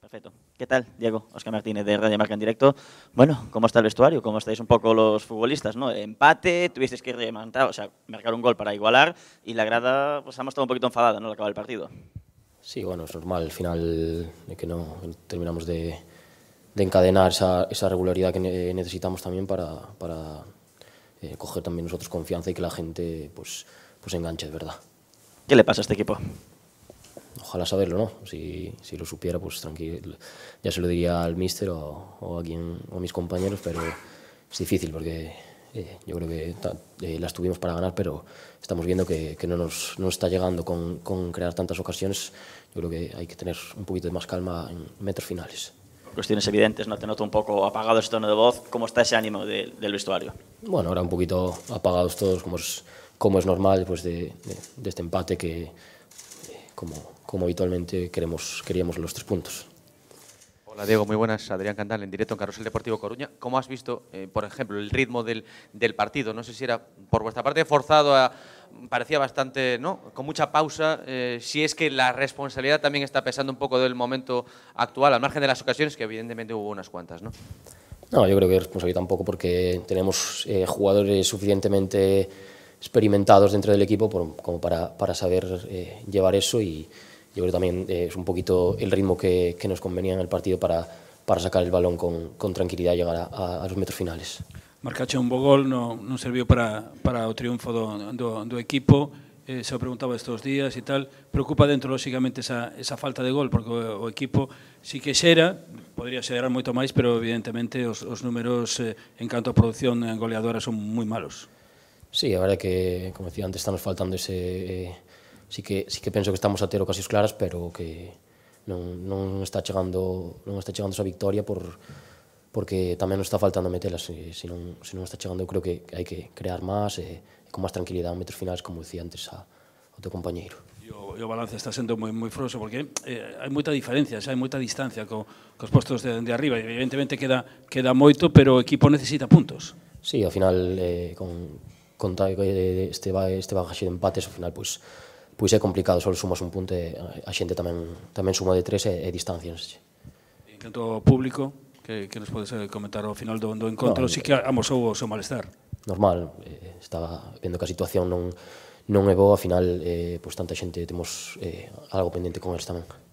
Perfecto. ¿Qué tal, Diego? Oscar Martínez de Radio Marca en Directo. Bueno, ¿cómo está el vestuario? ¿Cómo estáis un poco los futbolistas? ¿no? Empate, tuvisteis que remontar, o sea, marcar un gol para igualar y la grada, pues hemos estado un poquito enfadada, ¿no? Al acabar el partido. Sí, bueno, es normal. Al final, que no terminamos de, encadenar esa, regularidad que necesitamos también para, eh, coger también nosotros confianza y que la gente, pues, pues enganche de verdad. ¿Qué le pasa a este equipo? Ojalá saberlo, ¿no? Si, si lo supiera, pues tranquilo. Ya se lo diría al míster o, a, quien, o a mis compañeros, pero es difícil porque eh, yo creo que eh, las tuvimos para ganar, pero estamos viendo que, no, nos, no, está llegando con, con, crear tantas ocasiones. Yo creo que hay que tener un poquito de más calma en metros finales. cuestiones evidentes, no te noto un poco apagado ese tono de voz. ¿Cómo está ese ánimo del vestuario? Bueno, ahora un poquito apagados todos, como es, como es normal pues de, este empate que, eh, como como habitualmente queremos, queríamos los tres puntos. Hola Diego, muy buenas. Adrián Cantal, en directo en Carrusel Deportivo Coruña. ¿Cómo has visto, eh, por ejemplo, el ritmo del, partido? No sé si era por vuestra parte forzado, parecía bastante, ¿no? Con mucha pausa. Eh, si es que la responsabilidad también está pesando un poco del momento actual, al margen de las ocasiones, que evidentemente hubo unas cuantas, ¿no? No, yo creo que responsabilidad tampoco, porque tenemos eh, jugadores suficientemente experimentados dentro del equipo como para, para saber llevar eso y yo creo también eh, es un poquito el ritmo que, que, nos convenía en el partido para, para sacar el balón con, con tranquilidad y llegar a, a, a los metros finales. Marcache un buen gol, no, no sirvió para, para o triunfo do, do, do equipo, eh, se lo preguntaba estos días y tal, preocupa dentro, lógicamente, esa, esa falta de gol, porque o, o equipo si que xera, podría xerar moito máis, pero evidentemente os, os números eh, en canto a producción goleadora son moi malos. Sí, a verdade que, como decía antes, estamos faltando ese... Eh, sí que, sí que penso que estamos a ter ocasións claras, pero que non, non está chegando non está chegando esa victoria por porque tamén nos está faltando metelas, se, se non, se non está chegando eu creo que hai que crear máis e, e con máis tranquilidade en metros finales, como dicía antes a, o teu compañeiro. E o, e o balance está sendo moi, moi froso porque eh, hai moita diferencia, xa hai moita distancia co, cos postos de, de arriba e evidentemente queda, queda moito, pero o equipo necesita puntos. Sí, ao final eh, con, con eh, este, este bagaxe de empates, ao final, pois, pues, pois é complicado, só sumas un punto e a xente tamén tamén suma de tres e, e distancias. En canto ao público, que, que nos podes eh, comentar ao final do, do encontro, no, si sí que amosou o seu malestar. Normal, eh, estaba vendo que a situación non, non é boa, ao final, eh, pois tanta xente temos eh, algo pendente con eles tamén.